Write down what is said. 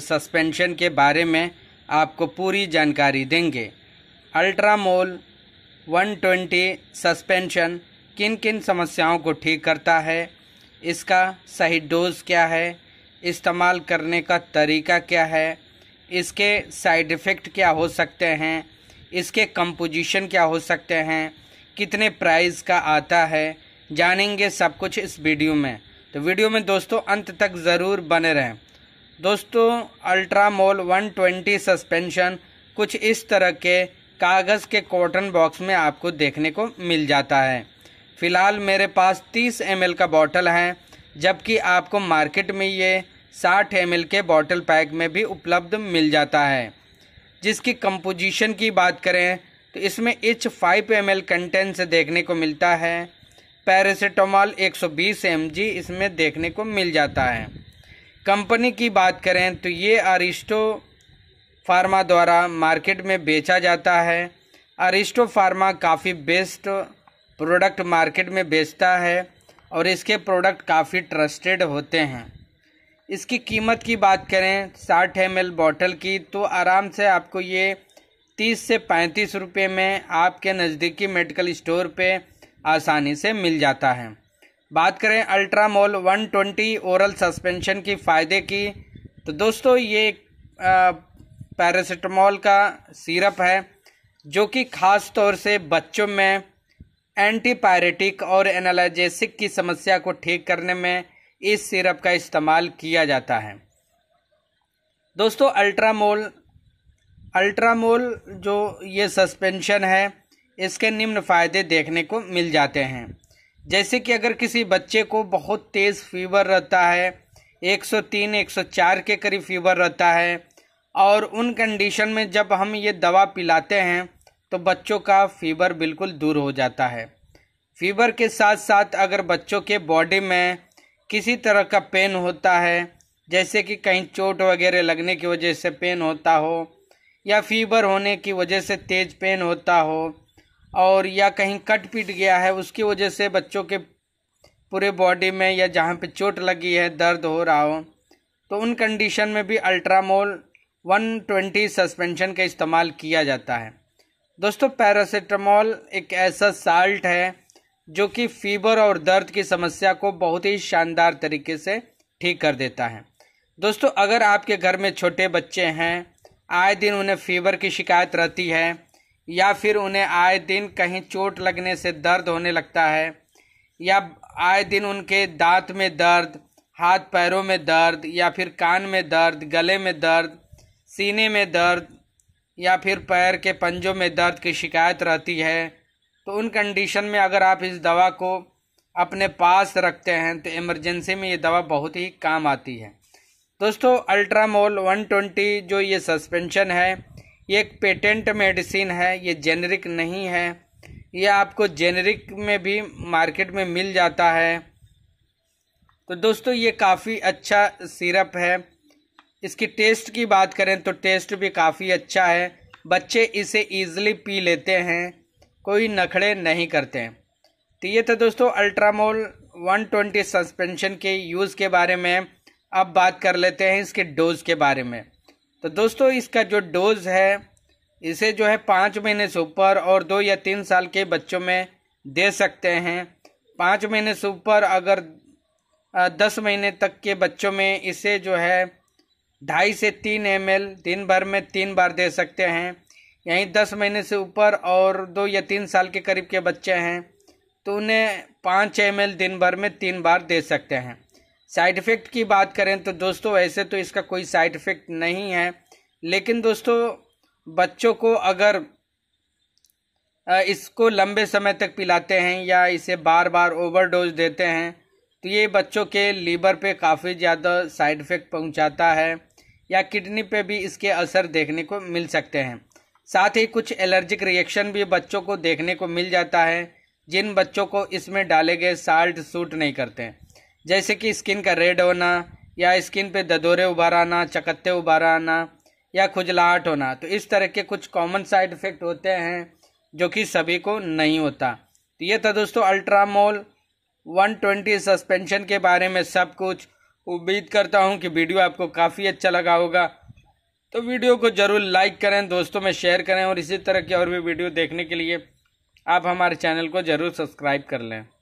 suspension के बारे में आपको पूरी जानकारी देंगे अल्ट्रामोल 120 सस्पेंशन किन किन समस्याओं को ठीक करता है इसका सही डोज क्या है इस्तेमाल करने का तरीका क्या है इसके साइड इफ़ेक्ट क्या हो सकते हैं इसके कंपोजिशन क्या हो सकते हैं कितने प्राइस का आता है जानेंगे सब कुछ इस वीडियो में तो वीडियो में दोस्तों अंत तक ज़रूर बने रहें दोस्तों अल्ट्रामोल 120 सस्पेंशन कुछ इस तरह के कागज़ के कॉटन बॉक्स में आपको देखने को मिल जाता है फ़िलहाल मेरे पास 30 एम का बॉटल है जबकि आपको मार्केट में ये 60 एम के बॉटल पैक में भी उपलब्ध मिल जाता है जिसकी कंपोजिशन की बात करें तो इसमें इच फाइव एम कंटेंट से देखने को मिलता है पैरासीटामॉल 120 सौ इसमें देखने को मिल जाता है कंपनी की बात करें तो ये अरिस्टो फार्मा द्वारा मार्केट में बेचा जाता है अरिस्टो फार्मा काफ़ी बेस्ट प्रोडक्ट मार्केट में बेचता है और इसके प्रोडक्ट काफ़ी ट्रस्टेड होते हैं इसकी कीमत की बात करें साठ एम एल बॉटल की तो आराम से आपको ये तीस से पैंतीस रुपये में आपके नज़दीकी मेडिकल स्टोर पे आसानी से मिल जाता है बात करें वन 120 ओरल सस्पेंशन की फ़ायदे की तो दोस्तों ये पैरासीटामोल का सिरप है जो कि ख़ास तौर से बच्चों में एंटीपायरेटिक और एनालजेसिक की समस्या को ठीक करने में इस सिरप का इस्तेमाल किया जाता है दोस्तों अल्ट्रामोल अल्ट्रामोल जो ये सस्पेंशन है इसके निम्न फ़ायदे देखने को मिल जाते हैं जैसे कि अगर किसी बच्चे को बहुत तेज़ फीवर रहता है 103 104 के करीब फीवर रहता है और उन कंडीशन में जब हम ये दवा पिलाते हैं तो बच्चों का फीवर बिल्कुल दूर हो जाता है फीवर के साथ साथ अगर बच्चों के बॉडी में किसी तरह का पेन होता है जैसे कि कहीं चोट वगैरह लगने की वजह से पेन होता हो या फीवर होने की वजह से तेज़ पेन होता हो और या कहीं कट पीट गया है उसकी वजह से बच्चों के पूरे बॉडी में या जहाँ पे चोट लगी है दर्द हो रहा हो तो उन कंडीशन में भी अल्ट्रामोल 120 सस्पेंशन का इस्तेमाल किया जाता है दोस्तों पैरासीटामोल एक ऐसा साल्ट है जो कि फीवर और दर्द की समस्या को बहुत ही शानदार तरीके से ठीक कर देता है दोस्तों अगर आपके घर में छोटे बच्चे हैं आए दिन उन्हें फीवर की शिकायत रहती है या फिर उन्हें आए दिन कहीं चोट लगने से दर्द होने लगता है या आए दिन उनके दांत में दर्द हाथ पैरों में दर्द या फिर कान में दर्द गले में दर्द सीने में दर्द या फिर पैर के पंजों में दर्द की शिकायत रहती है तो उन कंडीशन में अगर आप इस दवा को अपने पास रखते हैं तो इमरजेंसी में ये दवा बहुत ही काम आती है दोस्तों अल्ट्रामोल 120 जो ये सस्पेंशन है ये एक पेटेंट मेडिसिन है ये जेनरिक नहीं है ये आपको जेनरिक में भी मार्केट में मिल जाता है तो दोस्तों ये काफ़ी अच्छा सिरप है इसकी टेस्ट की बात करें तो टेस्ट भी काफ़ी अच्छा है बच्चे इसे ईज़िली पी लेते हैं कोई नखड़े नहीं करते हैं तो ये था दोस्तों अल्ट्रामोल 120 सस्पेंशन के यूज़ के बारे में अब बात कर लेते हैं इसके डोज़ के बारे में तो दोस्तों इसका जो डोज है इसे जो है पाँच महीने से ऊपर और दो या तीन साल के बच्चों में दे सकते हैं पाँच महीने से ऊपर अगर दस महीने तक के बच्चों में इसे जो है ढाई से तीन एम दिन भर में तीन बार दे सकते हैं यहीं दस महीने से ऊपर और दो या तीन साल के करीब के बच्चे हैं तो उन्हें पाँच एम दिन भर में तीन बार दे सकते हैं साइड इफ़ेक्ट की बात करें तो दोस्तों वैसे तो इसका कोई साइड इफ़ेक्ट नहीं है लेकिन दोस्तों बच्चों को अगर इसको लंबे समय तक पिलाते हैं या इसे बार बार ओवरडोज देते हैं तो ये बच्चों के लीवर पे काफ़ी ज़्यादा साइड इफ़ेक्ट पहुंचाता है या किडनी पे भी इसके असर देखने को मिल सकते हैं साथ ही कुछ एलर्जिक रिएक्शन भी बच्चों को देखने को मिल जाता है जिन बच्चों को इसमें डाले गए साल्ट सूट नहीं करते हैं जैसे कि स्किन का रेड होना या स्किन पे ददोरे उबार आना चकत्ते उबार आना या खुजलाहट होना तो इस तरह के कुछ कॉमन साइड इफ़ेक्ट होते हैं जो कि सभी को नहीं होता तो ये था दोस्तों अल्ट्रामोल 120 सस्पेंशन के बारे में सब कुछ उम्मीद करता हूँ कि वीडियो आपको काफ़ी अच्छा लगा होगा तो वीडियो को ज़रूर लाइक करें दोस्तों में शेयर करें और इसी तरह की और भी वीडियो देखने के लिए आप हमारे चैनल को ज़रूर सब्सक्राइब कर लें